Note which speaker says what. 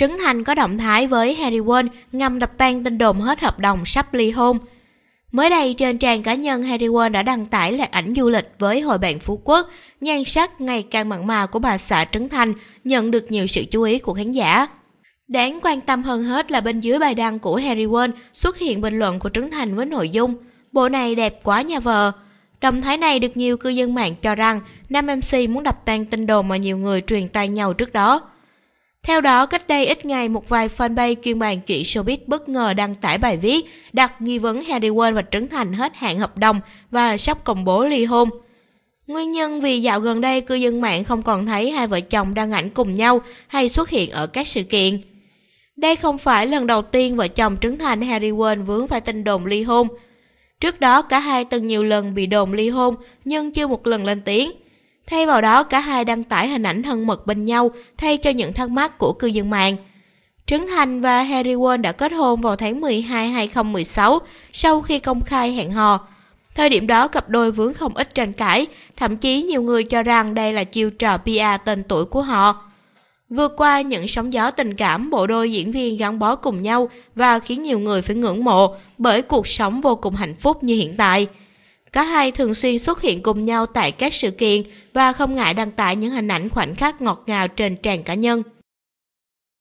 Speaker 1: Trấn Thành có động thái với Harry Won ngầm đập tan tin đồn hết hợp đồng sắp ly hôn. Mới đây trên trang cá nhân Harry Won đã đăng tải loạt ảnh du lịch với hội bạn Phú Quốc, nhan sắc ngày càng mặn mà của bà xã Trấn Thành nhận được nhiều sự chú ý của khán giả. Đáng quan tâm hơn hết là bên dưới bài đăng của Harry Won xuất hiện bình luận của Trấn Thành với nội dung Bộ này đẹp quá nhà vợ. Động thái này được nhiều cư dân mạng cho rằng nam MC muốn đập tan tin đồn mà nhiều người truyền tai nhau trước đó. Theo đó, cách đây ít ngày, một vài fanpage chuyên bàn chuyện showbiz bất ngờ đăng tải bài viết đặt nghi vấn Harry Won và Trấn Thành hết hạn hợp đồng và sắp công bố ly hôn. Nguyên nhân vì dạo gần đây cư dân mạng không còn thấy hai vợ chồng đăng ảnh cùng nhau hay xuất hiện ở các sự kiện. Đây không phải lần đầu tiên vợ chồng Trấn Thành Harry Won vướng phải tin đồn ly hôn. Trước đó cả hai từng nhiều lần bị đồn ly hôn nhưng chưa một lần lên tiếng – Thay vào đó, cả hai đăng tải hình ảnh thân mật bên nhau thay cho những thắc mắc của cư dân mạng. Trấn Thành và Harry Won đã kết hôn vào tháng 12 2016 sau khi công khai hẹn hò. Thời điểm đó cặp đôi vướng không ít tranh cãi, thậm chí nhiều người cho rằng đây là chiêu trò PR tên tuổi của họ. Vượt qua những sóng gió tình cảm, bộ đôi diễn viên gắn bó cùng nhau và khiến nhiều người phải ngưỡng mộ bởi cuộc sống vô cùng hạnh phúc như hiện tại. Cả hai thường xuyên xuất hiện cùng nhau tại các sự kiện và không ngại đăng tải những hình ảnh khoảnh khắc ngọt ngào trên trang cá nhân.